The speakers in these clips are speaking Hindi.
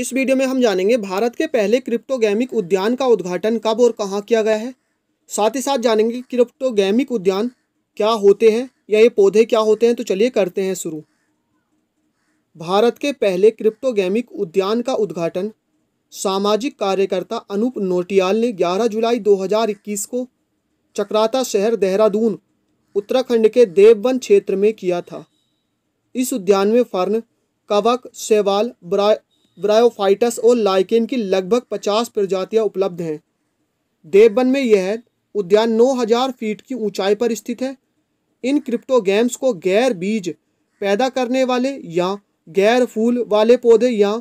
इस वीडियो में हम जानेंगे भारत के पहले क्रिप्टोगैमिक उद्यान का उद्घाटन कब और कहाँ किया गया है साथ ही साथ जानेंगे क्रिप्टोगैमिक उद्यान क्या होते हैं या ये पौधे क्या होते हैं तो चलिए करते हैं शुरू भारत के पहले क्रिप्टोगैमिक उद्यान का उद्घाटन सामाजिक कार्यकर्ता अनूप नोटियाल ने 11 जुलाई 2021 को चक्राता शहर देहरादून उत्तराखंड के देववन क्षेत्र में किया था इस उद्यान में फर्न कवक सेवाल ब्रायोफाइटस और लाइकेन की लगभग पचास प्रजातियां उपलब्ध हैं देवबन में यह उद्यान 9000 फीट की ऊंचाई पर स्थित है इन क्रिप्टोगेम्स को गैर बीज पैदा करने वाले या गैर फूल वाले पौधे या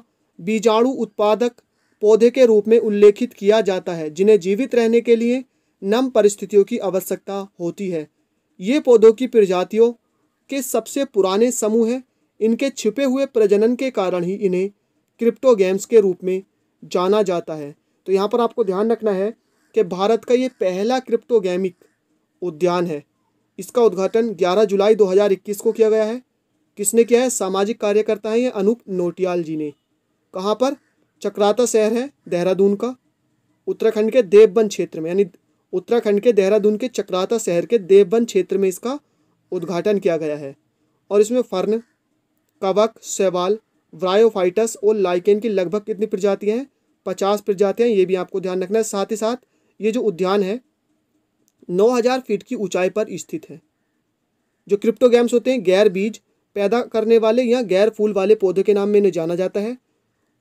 बीजाणु उत्पादक पौधे के रूप में उल्लेखित किया जाता है जिन्हें जीवित रहने के लिए नम परिस्थितियों की आवश्यकता होती है ये पौधों की प्रजातियों के सबसे पुराने समूह हैं इनके छिपे हुए प्रजनन के कारण ही इन्हें क्रिप्टो गेम्स के रूप में जाना जाता है तो यहाँ पर आपको ध्यान रखना है कि भारत का ये पहला क्रिप्टो गेमिक उद्यान है इसका उद्घाटन 11 जुलाई 2021 को किया गया है किसने किया है सामाजिक कार्यकर्ता है ये अनूप नोटियाल जी ने कहाँ पर चक्राता शहर है देहरादून का उत्तराखंड के देवबन क्षेत्र में यानी उत्तराखंड के देहरादून के चक्राता शहर के देवबन क्षेत्र में इसका उद्घाटन किया गया है और इसमें फर्न कवक सेवाल व्रायोफाइटस और लाइकेन की लगभग कितनी प्रजातियाँ हैं पचास प्रजातियाँ ये भी आपको ध्यान रखना है साथ ही साथ ये जो उद्यान है हज़ार फीट की ऊंचाई पर स्थित है जो क्रिप्टोगैम्स होते हैं गैर बीज पैदा करने वाले या गैर फूल वाले पौधे के नाम में इन्हें जाना जाता है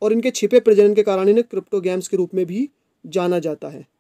और इनके छिपे प्रजनन के कारण इन्हें क्रिप्टोगैम्स के रूप में भी जाना जाता है